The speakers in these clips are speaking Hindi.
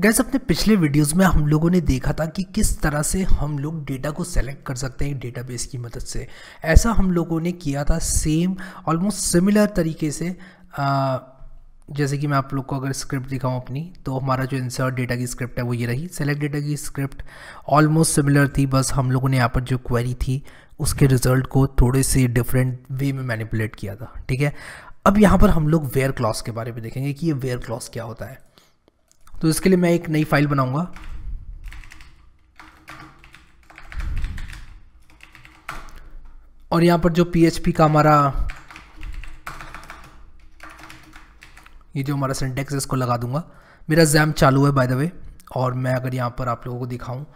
गैस अपने पिछले वीडियोस में हम लोगों ने देखा था कि किस तरह से हम लोग डेटा को सेलेक्ट कर सकते हैं डेटाबेस की मदद से ऐसा हम लोगों ने किया था सेम ऑलमोस्ट सिमिलर तरीके से आ, जैसे कि मैं आप लोग को अगर स्क्रिप्ट दिखाऊं अपनी तो हमारा जो इंसर्ट डेटा की स्क्रिप्ट है वो ये रही सेलेक्ट डेटा की स्क्रिप्ट ऑलमोस्ट सिमिलर थी बस हम लोगों ने यहाँ पर जो क्वेरी थी उसके रिजल्ट को थोड़े से डिफरेंट वे में मैनिपुलेट किया था ठीक है अब यहाँ पर हम लोग वेयर क्लॉस के बारे में देखेंगे कि ये वेयर क्लॉस क्या होता है तो इसके लिए मैं एक नई फाइल बनाऊंगा और यहाँ पर जो पी का हमारा ये जो हमारा सिंटेक्स है इसको लगा दूंगा मेरा जैम चालू है बाय द वे और मैं अगर यहाँ पर आप लोगों को दिखाऊँ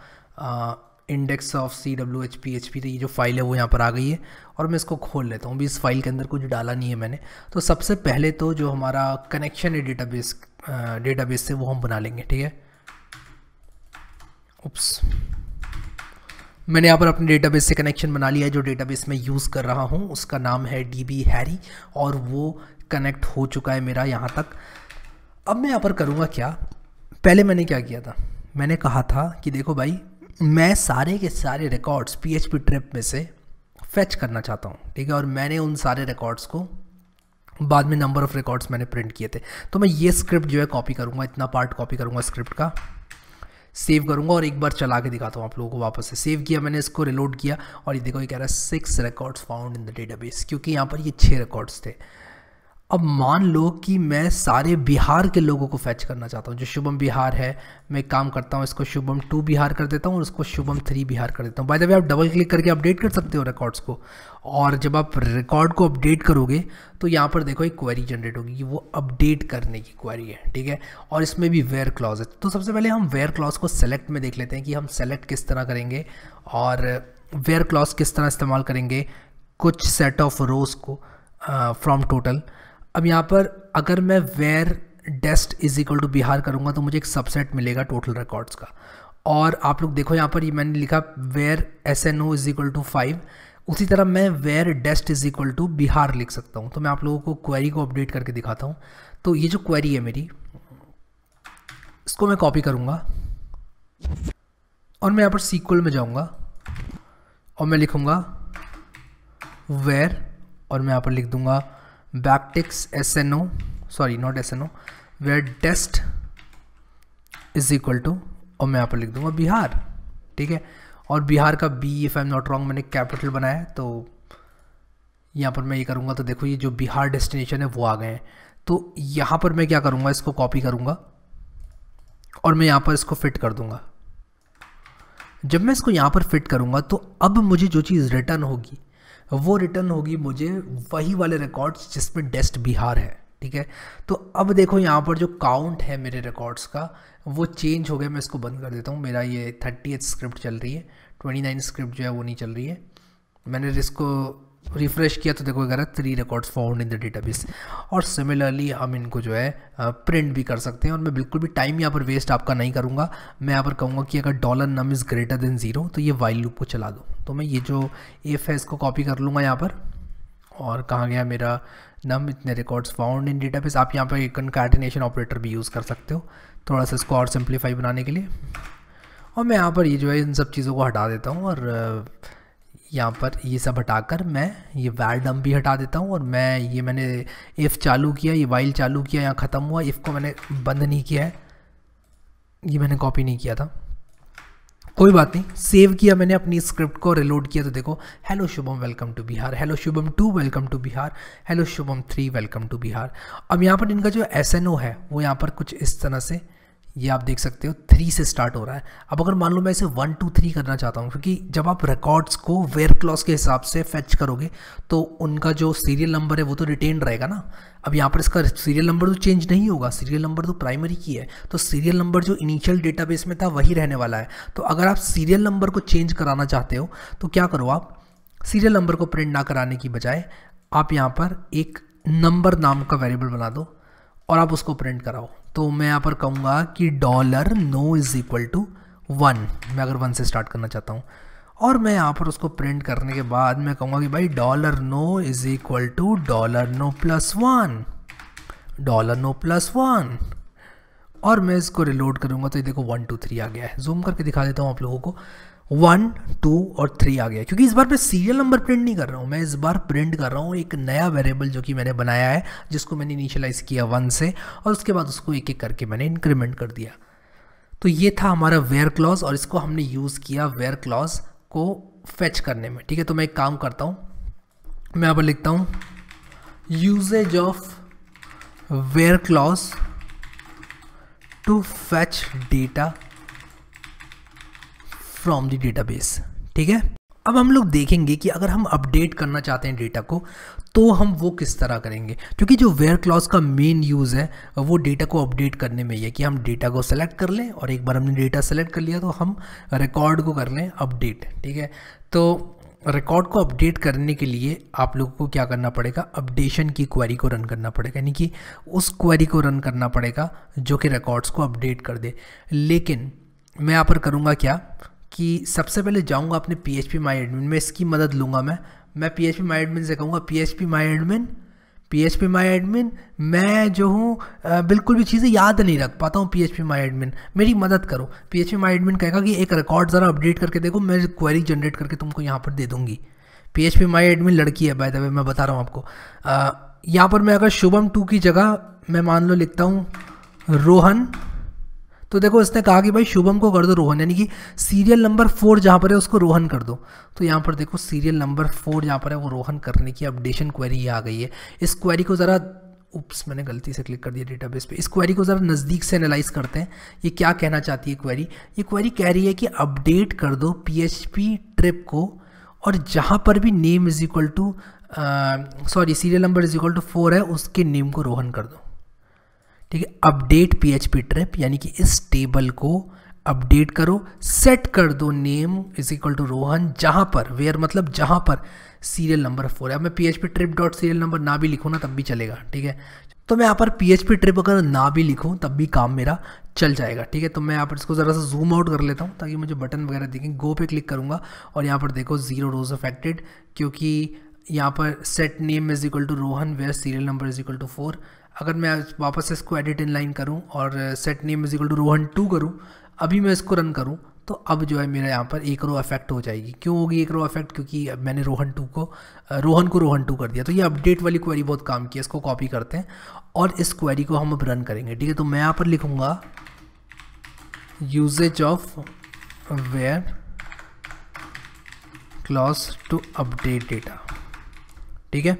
index of C W H P H P तो ये जो फाइल है वो यहाँ पर आ गई है और मैं इसको खोल लेता हूँ अभी इस फाइल के अंदर कुछ डाला नहीं है मैंने तो सबसे पहले तो जो हमारा कनेक्शन है डेटाबेस डेटाबेस से वो हम बना लेंगे ठीक है उप्स मैंने यहाँ पर अपने डेटाबेस से कनेक्शन बना लिया है जो डेटाबेस मैं यूज़ कर रहा हूँ उसका नाम है डी बी हैरी और वो कनेक्ट हो चुका है मेरा यहाँ तक अब मैं यहाँ पर करूँगा क्या पहले मैंने क्या किया था मैंने कहा था कि देखो भाई मैं सारे के सारे records P H P trip में से फैच करना चाहता हूँ ठीक है और मैंने उन सारे रिकॉर्ड्स को बाद में नंबर ऑफ़ रिकॉर्ड्स मैंने प्रिंट किए थे तो मैं ये स्क्रिप्ट जो है कॉपी करूँगा इतना पार्ट कॉपी करूँगा स्क्रिप्ट का सेव करूँगा और एक बार चला के दिखाता हूँ आप लोगों को वापस से सेव किया मैंने इसको रिलोड किया और ये देखो ये कह रहा है six records found in the database क्योंकि यहाँ पर ये छः रिकॉर्ड्स थे अब मान लो कि मैं सारे बिहार के लोगों को फैच करना चाहता हूँ जो शुभम बिहार है मैं काम करता हूँ इसको शुभम टू बिहार कर देता हूँ और उसको शुभम थ्री बिहार कर देता हूँ बाय द वे आप डबल क्लिक करके अपडेट कर सकते हो रिकॉर्ड्स को और जब आप रिकॉर्ड को अपडेट करोगे तो यहाँ पर देखो एक क्वेरी जनरेट होगी वो अपडेट करने की क्वेरी है ठीक है और इसमें भी वेयर क्लॉज है तो सबसे पहले हम वेयर क्लॉज को सेलेक्ट में देख लेते हैं कि हम सेलेक्ट किस तरह करेंगे और वेयर क्लॉज किस तरह इस्तेमाल करेंगे कुछ सेट ऑफ रोज़ को फ्रॉम टोटल अब यहाँ पर अगर मैं where dest is equal to Bihar करूँगा तो मुझे एक सबसेट मिलेगा टोटल रिकॉर्ड्स का और आप लोग देखो यहाँ पर ये मैंने लिखा where S N O is equal to five उसी तरह मैं where dest is equal to Bihar लिख सकता हूँ तो मैं आप लोगों को क्वेरी को अपडेट करके दिखाता हूँ तो ये जो क्वेरी है मेरी इसको मैं कॉपी करूँगा और मैं यहाँ पर सीक्वल में जाऊँगा और मैं लिखूँगा वेयर और मैं यहाँ पर लिख दूँगा Bactix SNO, sorry not SNO, where dest is equal to और मैं यहाँ पर लिख दूंगा बिहार ठीक है और बिहार का B if I am not wrong मैंने कैपिटल बनाया तो यहाँ पर मैं ये करूँगा तो देखो ये जो बिहार डेस्टिनेशन है वो आ गए हैं तो यहाँ पर मैं क्या करूँगा इसको कॉपी करूँगा और मैं यहाँ पर इसको फिट कर दूँगा जब मैं इसको यहाँ पर फिट करूँगा तो अब मुझे जो चीज़ रिटर्न होगी वो रिटर्न होगी मुझे वही वाले रिकॉर्ड्स जिसमें डेस्ट बिहार है ठीक है तो अब देखो यहाँ पर जो काउंट है मेरे रिकॉर्ड्स का वो चेंज हो गया मैं इसको बंद कर देता हूँ मेरा ये थर्टी स्क्रिप्ट चल रही है ट्वेंटी नाइन स्क्रिप्ट जो है वो नहीं चल रही है मैंने इसको रिफ़्रेश किया तो देखो वगैरह three records found in the database और सिमिलरली हम इनको जो है प्रिंट भी कर सकते हैं और मैं बिल्कुल भी टाइम यहाँ पर वेस्ट आपका नहीं करूँगा मैं यहाँ पर कहूँगा कि अगर dollar num is greater than zero तो ये वाइल लूप को चला दो तो मैं ये जो एफ है इसको कॉपी कर लूँगा यहाँ पर और कहाँ गया मेरा नम इतने रिकॉर्ड्स फाउंड इन डेटाबेस आप यहाँ पर एक कनकार्टिनेशन ऑपरेटर भी यूज़ कर सकते हो थोड़ा सा इसको और सिंप्लीफाई बनाने के लिए और मैं यहाँ पर ये जो है इन सब चीज़ों को हटा देता हूँ और यहाँ पर ये सब हटाकर मैं ये वैल डम भी हटा देता हूँ और मैं ये मैंने इफ़ चालू किया ये वाइल चालू किया यहाँ ख़त्म हुआ इफ़ को मैंने बंद नहीं किया है ये मैंने कॉपी नहीं किया था कोई बात नहीं सेव किया मैंने अपनी स्क्रिप्ट को रिलोड किया तो देखो hello Shubham welcome to Bihar hello Shubham two welcome to Bihar hello Shubham three welcome to Bihar अब यहाँ पर इनका जो एस है वो यहाँ पर कुछ इस तरह से ये आप देख सकते हो थ्री से स्टार्ट हो रहा है अब अगर मान लो मैं इसे वन टू थ्री करना चाहता हूँ क्योंकि जब आप रिकॉर्ड्स को वेयर क्लॉस के हिसाब से फैच करोगे तो उनका जो सीरियल नंबर है वो तो रिटेन रहेगा ना अब यहाँ पर इसका सीरियल नंबर तो चेंज नहीं होगा सीरियल नंबर तो प्राइमरी की है तो सीरियल नंबर जो इनिशियल डेटाबेस में था वही रहने वाला है तो अगर आप सीरियल नंबर को चेंज कराना चाहते हो तो क्या करो आप सीरियल नंबर को प्रिंट ना कराने की बजाय आप यहाँ पर एक नंबर नाम का वेरिएबल बना दो और आप उसको प्रिंट कराओ तो मैं यहाँ पर कहूँगा कि dollar no is equal to one मैं अगर वन से स्टार्ट करना चाहता हूँ और मैं यहाँ पर उसको प्रिंट करने के बाद मैं कहूँगा कि भाई dollar no is equal to dollar no plus one dollar no plus one और मैं इसको रिलोड करूँगा तो ये देखो वन टू थ्री आ गया है जूम करके दिखा देता हूँ आप लोगों को वन टू और थ्री आ गया क्योंकि इस बार मैं सीरियल नंबर प्रिंट नहीं कर रहा हूँ मैं इस बार प्रिंट कर रहा हूँ एक नया वेरिएबल जो कि मैंने बनाया है जिसको मैंने इनिशियलाइज़ किया वन से और उसके बाद उसको एक एक करके मैंने इंक्रीमेंट कर दिया तो ये था हमारा वेयर क्लॉज और इसको हमने यूज़ किया वेयर क्लॉज को फेच करने में ठीक है तो मैं एक काम करता हूँ मैं यहाँ पर लिखता हूँ usages of where clause to fetch data from the database ठीक है अब हम लोग देखेंगे कि अगर हम अपडेट करना चाहते हैं डेटा को तो हम वो किस तरह करेंगे क्योंकि जो वेयर क्लॉज का मेन यूज़ है वो डेटा को अपडेट करने में ही है कि हम डेटा को सेलेक्ट कर लें और एक बार हमने डेटा सेलेक्ट कर लिया तो हम रिकॉर्ड को कर लें अपडेट ठीक है तो रिकॉर्ड को अपडेट करने के लिए आप लोगों को क्या करना पड़ेगा अपडेशन की क्वेरी को रन करना पड़ेगा यानी कि उस क्वेरी को रन करना पड़ेगा जो कि रिकॉर्ड्स को अपडेट कर दे लेकिन मैं यहाँ पर करूँगा क्या कि सबसे पहले जाऊँगा अपने P H P my admin में इसकी मदद लूँगा मैं मैं P H P my admin से कहूँगा P H P my admin P H P my admin मैं जो हूँ बिल्कुल भी चीज़ें याद नहीं रख पाता हूँ P H P my admin मेरी मदद करो P H P my admin कहेगा कि एक रिकॉर्ड ज़रा अपडेट करके देखो मैं क्वेरी जनरेट करके तुमको यहाँ पर दे दूँगी P H P my admin लड़की है बाय द वे मैं बता रहा हूँ आपको यहाँ पर मैं अगर शुभम टू की जगह मैं मान लो लिखता हूँ रोहन तो देखो इसने कहा कि भाई शुभम को कर दो रोहन यानी कि सीरियल नंबर फोर जहाँ पर है उसको रोहन कर दो तो यहाँ पर देखो सीरियल नंबर फोर जहाँ पर है वो रोहन करने की अपडेशन क्वेरी आ गई है इस क्वेरी को ज़रा उप्स मैंने गलती से क्लिक कर दिया डेटाबेस पे इस क्वेरी को ज़रा नज़दीक से एनालाइज करते हैं ये क्या कहना चाहती है क्वेरी ये क्वेरी कह रही है कि अपडेट कर दो पी ट्रिप को और जहाँ पर भी name is equal to sorry serial number is equal to four है उसके नेम को रोहन कर दो ठीक है update P H P trip यानी कि इस टेबल को अपडेट करो सेट कर दो name is equal to Rohan जहाँ पर वेयर मतलब जहाँ पर सीरियल नंबर फोर है मैं P H P trip dot serial number ना भी लिखूँ ना तब भी चलेगा ठीक है तो मैं यहाँ पर पी एच पी ट्रिप अगर ना भी लिखूँ तब भी काम मेरा चल जाएगा ठीक है तो मैं यहाँ पर इसको ज़रा सा जूम आउट कर लेता हूँ ताकि मुझे बटन वगैरह दिखें गो पे क्लिक करूँगा और यहाँ पर देखो जीरो रोज अफेक्टेड क्योंकि यहाँ पर set name is equal to Rohan where serial number is equal to four अगर मैं वापस इसको एडिट इन लाइन करूँ और set name is equal to Rohan two करूँ अभी मैं इसको रन करूँ तो अब जो है मेरा यहाँ पर एक रो अफेक्ट हो जाएगी क्यों होगी एक रो अफेक्ट क्योंकि अब मैंने रोहन टू को रोहन को रोहन टू कर दिया तो ये अपडेट वाली क्वेरी बहुत काम की है इसको कॉपी करते हैं और इस क्वेरी को हम अब रन करेंगे ठीक है तो मैं यहाँ पर लिखूँगा uses of where clause to update data ठीक है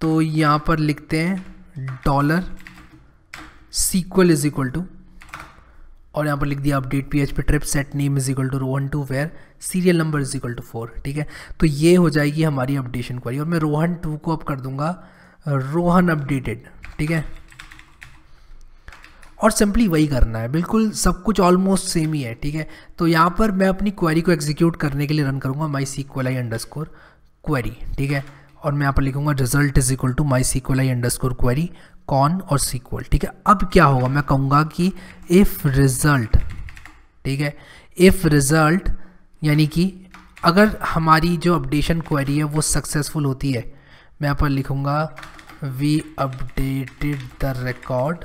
तो यहाँ पर लिखते हैं dollar SQL is equal to और यहाँ पर लिख दिया update P H P trip set name is equal to Rohan two where serial number is equal to four ठीक है तो ये हो जाएगी हमारी अपडेशन क्वारी और मैं रोहन टू को अब कर दूंगा रोहन अपडेटेड ठीक है और सिंपली वही करना है बिल्कुल सब कुछ ऑलमोस्ट सेम ही है ठीक है तो यहाँ पर मैं अपनी क्वेरी को एग्जीक्यूट करने के लिए रन करूँगा my SQL I underscore query ठीक है और मैं यहाँ पर लिखूंगा result is equal to my SQL I underscore query con और सीक्वल ठीक है अब क्या होगा मैं कहूँगा कि इफ़ रिजल्ट ठीक है इफ़ रिजल्ट यानी कि अगर हमारी जो अपडेशन क्वेरी है वो सक्सेसफुल होती है मैं यहाँ पर लिखूँगा we updated the record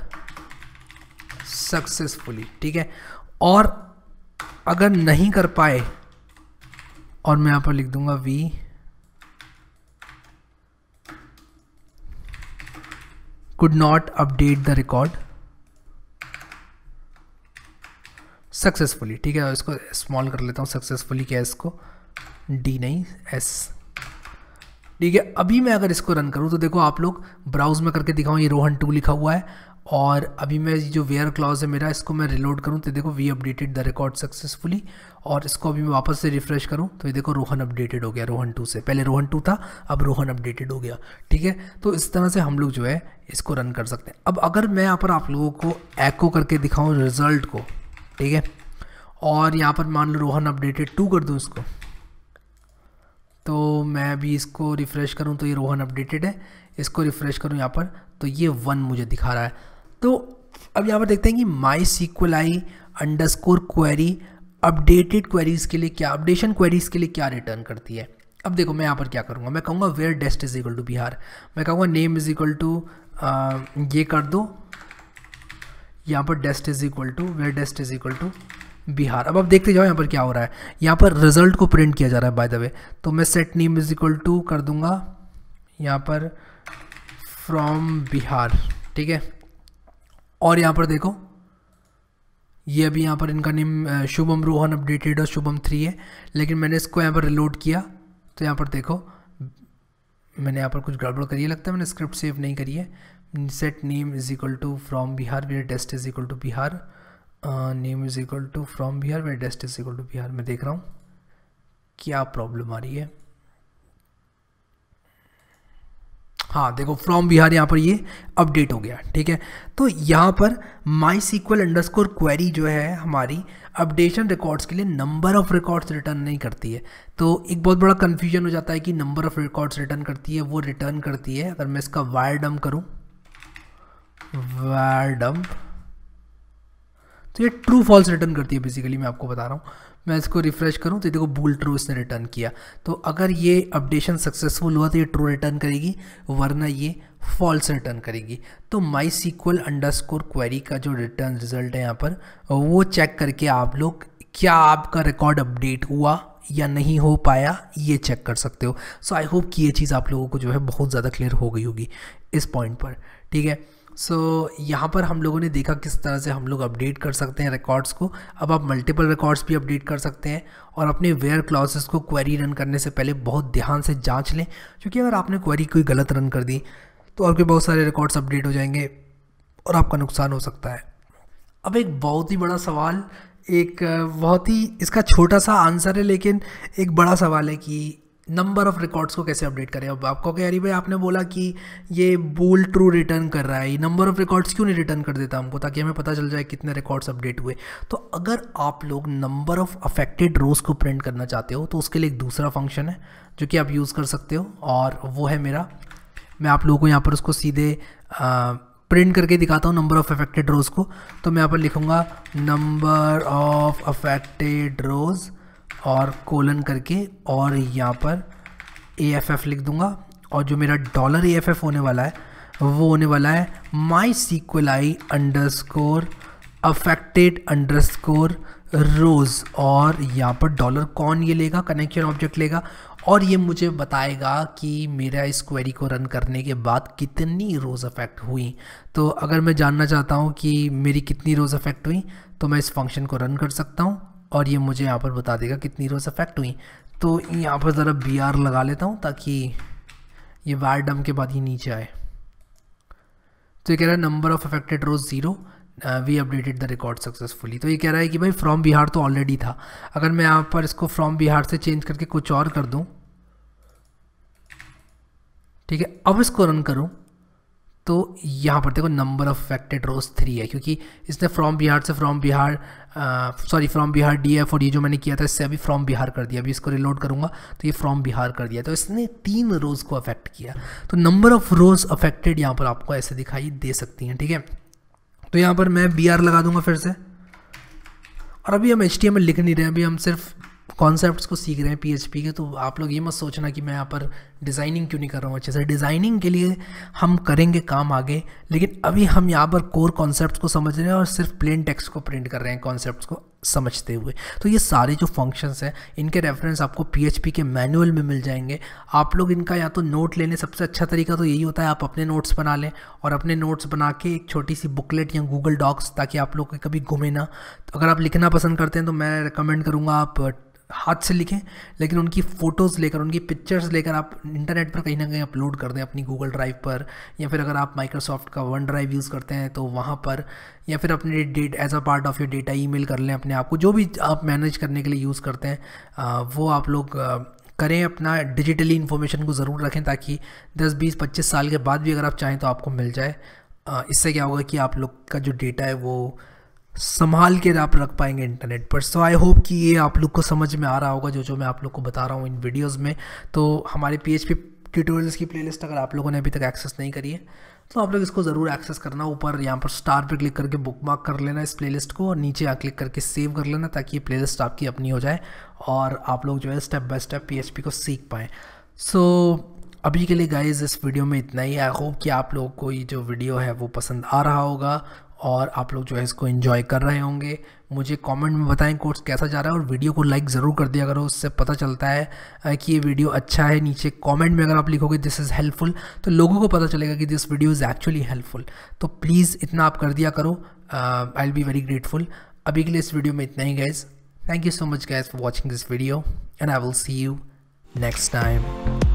successfully ठीक है और अगर नहीं कर पाए और मैं यहाँ पर लिख दूँगा we could not update the record successfully ठीक है इसको स्मॉल कर लेता हूँ सक्सेसफुली क्या है इसको डी नहीं एस ठीक है अभी मैं अगर इसको रन करूँ तो देखो आप लोग ब्राउज में करके दिखाऊँ ये रोहन टू लिखा हुआ है और अभी मैं जो वेयर क्लॉज है मेरा इसको मैं रिलोड करूँ तो देखो we updated the record successfully और इसको अभी मैं वापस से रिफ्रेश करूँ तो ये देखो रोहन अपडेटेड हो गया रोहन टू से पहले रोहन टू था अब रोहन अपडेटेड हो गया ठीक है तो इस तरह से हम लोग जो है इसको रन कर सकते हैं अब अगर मैं यहाँ पर आप लोगों को एको करके दिखाऊँ रिजल्ट को ठीक है और यहाँ पर मान लो रोहन अपडेटेड टू कर दूँ इसको तो मैं अभी इसको रिफ़्रेश करूँ तो ये रोहन अपडेटेड है इसको रिफ़्रेश करूँ यहाँ पर तो ये वन मुझे दिखा रहा है तो अब यहाँ पर देखते हैं कि my SQL I underscore query updated queries के लिए क्या अपडेशन क्वेरीज़ के लिए क्या रिटर्न करती है अब देखो मैं यहाँ पर क्या करूँगा मैं कहूँगा where dest is equal to Bihar मैं कहूँगा नेम इज इक्वल टू ये कर दो यहाँ पर dest is equal to where dest is equal to Bihar अब आप देखते जाओ यहाँ पर क्या हो रहा है यहाँ पर रिजल्ट को प्रिंट किया जा रहा है बाय द वे तो मैं set name is equal to कर दूंगा यहाँ पर फ्रॉम बिहार ठीक है और यहाँ पर देखो ये अभी यहाँ पर इनका नेम शुभम रोहन अपडेटेड और शुभम थ्री है लेकिन मैंने इसको यहाँ पर रिलोड किया तो यहाँ पर देखो मैंने यहाँ पर कुछ गड़बड़ करी है लगता है मैंने स्क्रिप्ट सेव नहीं करी है set name is equal to from Bihar where dest is equal to Bihar name is equal to from Bihar where dest is equal to Bihar मैं देख रहा हूँ क्या प्रॉब्लम आ रही है हाँ देखो फ्रॉम बिहार यहाँ पर ये अपडेट हो गया ठीक है तो यहाँ पर माई सीक्वल अंडरस्कोर क्वेरी जो है हमारी अपडेशन रिकॉर्ड्स के लिए नंबर ऑफ रिकॉर्ड्स रिटर्न नहीं करती है तो एक बहुत बड़ा कन्फ्यूजन हो जाता है कि नंबर ऑफ रिकॉर्ड्स रिटर्न करती है वो रिटर्न करती है अगर मैं इसका वायर डम्प करूँ वायर डम्प तो ये ट्रू फॉल्स रिटर्न करती है बेसिकली मैं आपको बता रहा हूँ मैं इसको रिफ़्रेश करूँ तो देखो बुल ट्रू इसने रिटर्न किया तो अगर ये अपडेशन सक्सेसफुल हुआ तो ये ट्रू रिटर्न करेगी वरना ये फॉल्स रिटर्न करेगी तो my SQL underscore query का जो रिटर्न रिजल्ट है यहाँ पर वो चेक करके आप लोग क्या आपका रिकॉर्ड अपडेट हुआ या नहीं हो पाया ये चेक कर सकते हो सो आई होप कि ये चीज़ आप लोगों को जो है बहुत ज़्यादा क्लियर हो गई होगी इस पॉइंट पर ठीक है सो so, यहाँ पर हम लोगों ने देखा किस तरह से हम लोग अपडेट कर सकते हैं रिकॉर्ड्स को अब आप मल्टीपल रिकॉर्ड्स भी अपडेट कर सकते हैं और अपने वेयर क्लॉसेस को क्वेरी रन करने से पहले बहुत ध्यान से जांच लें क्योंकि अगर आपने क्वेरी कोई गलत रन कर दी तो आपके बहुत सारे रिकॉर्ड्स अपडेट हो जाएंगे और आपका नुकसान हो सकता है अब एक बहुत ही बड़ा सवाल एक बहुत ही इसका छोटा सा आंसर है लेकिन एक बड़ा सवाल है कि नंबर ऑफ़ रिकॉर्ड्स को कैसे अपडेट करें अब आपको कह रही भाई आपने बोला कि ये बोल ट्रू रिटर्न कर रहा है ये नंबर ऑफ़ रिकॉर्ड्स क्यों नहीं रिटर्न कर देता हमको ताकि हमें पता चल जाए कितने रिकॉर्ड्स अपडेट हुए तो अगर आप लोग नंबर ऑफ़ अफेक्टेड रोज़ को प्रिंट करना चाहते हो तो उसके लिए एक दूसरा फंक्शन है जो कि आप यूज़ कर सकते हो और वो है मेरा मैं आप लोगों को यहाँ पर उसको सीधे आ, प्रिंट करके दिखाता हूँ नंबर ऑफ़ अफेक्टेड रोज़ को तो मैं यहाँ पर लिखूँगा नंबर ऑफ़ अफेक्टेड रोज़ और कोलन करके और यहाँ पर ए एफ एफ लिख दूँगा और जो मेरा डॉलर ए एफ एफ होने वाला है वो होने वाला है my SQL I underscore affected underscore rows और यहाँ पर डॉलर कौन ये लेगा कनेक्शन ऑब्जेक्ट लेगा और ये मुझे बताएगा कि मेरा इस क्वेरी को रन करने के बाद कितनी रोज़ अफेक्ट हुई तो अगर मैं जानना चाहता हूँ कि मेरी कितनी रोज़ अफेक्ट हुई तो मैं इस फंक्शन को रन कर सकता हूँ और ये मुझे यहाँ पर बता देगा कितनी रोज अफेक्ट हुई तो यहाँ पर ज़रा बी आर लगा लेता हूँ ताकि ये वायर डम के बाद ही नीचे आए तो ये कह रहा है number of affected rows zero we updated the record successfully तो ये कह रहा है कि भाई फ्रॉम बिहार तो ऑलरेडी था अगर मैं यहाँ पर इसको फ्रॉम बिहार से चेंज करके कुछ और कर दूँ ठीक है अब इसको रन करूँ तो यहाँ पर देखो number of affected rows three है क्योंकि इसने फ्रॉम बिहार से from Bihar sorry from Bihar D F और ये जो मैंने किया था इससे अभी फ्रॉम बिहार कर दिया अभी इसको रिलोड करूँगा तो ये फ्रॉम बिहार कर दिया तो इसने तीन रोज़ को अफेक्ट किया तो नंबर ऑफ रोज़ अफेक्टेड यहाँ पर आपको ऐसे दिखाई दे सकती हैं ठीक है थीके? तो यहाँ पर मैं बी आर लगा दूंगा फिर से और अभी हम एच टी लिख नहीं रहे अभी हम सिर्फ कॉन्सेप्ट्स को सीख रहे हैं पीएचपी के तो आप लोग ये मत सोचना कि मैं यहाँ पर डिज़ाइनिंग क्यों नहीं कर रहा हूँ अच्छे से डिज़ाइनिंग के लिए हम करेंगे काम आगे लेकिन अभी हम यहाँ पर कोर कॉन्सेप्ट को समझ रहे हैं और सिर्फ प्लेन टेक्स्ट को प्रिंट कर रहे हैं कॉन्सेप्ट को समझते हुए तो ये सारे जो फंक्शंस हैं इनके रेफरेंस आपको पी के मैनुअल में मिल जाएंगे आप लोग इनका या तो नोट लेने सबसे अच्छा तरीका तो यही होता है आप अपने नोट्स बना लें और अपने नोट्स बना के एक छोटी सी बुकलेट या गूगल डॉक्स ताकि आप लोग कभी घूमे ना तो अगर आप लिखना पसंद करते हैं तो मैं रिकमेंड करूँगा आप हाथ से लिखें लेकिन उनकी फ़ोटोज़ लेकर उनकी पिक्चर्स लेकर आप इंटरनेट पर कहीं ना कहीं अपलोड कर दें अपनी गूगल ड्राइव पर या फिर अगर आप माइक्रोसॉफ्ट का वन ड्राइव यूज़ करते हैं तो वहाँ पर या फिर अपने date as a part of your data ई कर लें अपने आप को जो भी आप मैनेज करने के लिए यूज़ करते हैं वो आप लोग करें अपना डिजिटली इन्फॉर्मेशन को ज़रूर रखें ताकि 10, 20, 25 साल के बाद भी अगर आप चाहें तो आपको मिल जाए इससे क्या होगा कि आप लोग का जो डेटा है वो संभाल के आप रख पाएंगे इंटरनेट पर सो आई होप कि ये आप लोग को समझ में आ रहा होगा जो जो मैं आप लोग को बता रहा हूँ इन वीडियोज़ में तो हमारे पी एच पी ट्यूटोरियल्स की प्लेलिस्ट अगर आप लोगों ने अभी तक एक्सेस नहीं करी है तो आप लोग इसको ज़रूर एक्सेस करना ऊपर यहाँ पर स्टार पर क्लिक करके बुक मार्क कर लेना इस प्लेलिस्ट को और नीचे यहाँ क्लिक करके सेव कर लेना ताकि ये प्लेलिस्ट आपकी अपनी हो जाए और आप लोग जो है स्टेप बाय स्टेप पी को सीख पाएँ सो so, अभी के लिए गाइज इस वीडियो में इतना ही आई होप कि आप लोगों को ये जो वीडियो है वो पसंद आ रहा होगा और आप लोग जो है इसको इन्जॉय कर रहे होंगे मुझे कमेंट में बताएं कोर्स कैसा जा रहा है और वीडियो को लाइक ज़रूर कर दिया करो उससे पता चलता है कि ये वीडियो अच्छा है नीचे कमेंट में अगर आप लिखोगे दिस इज़ हेल्पफुल तो लोगों को पता चलेगा कि this video is actually helpful तो प्लीज़ इतना आप कर दिया करो I will be very grateful अभी के लिए इस वीडियो में इतना ही guys thank you so much guys for watching this video and I will see you next time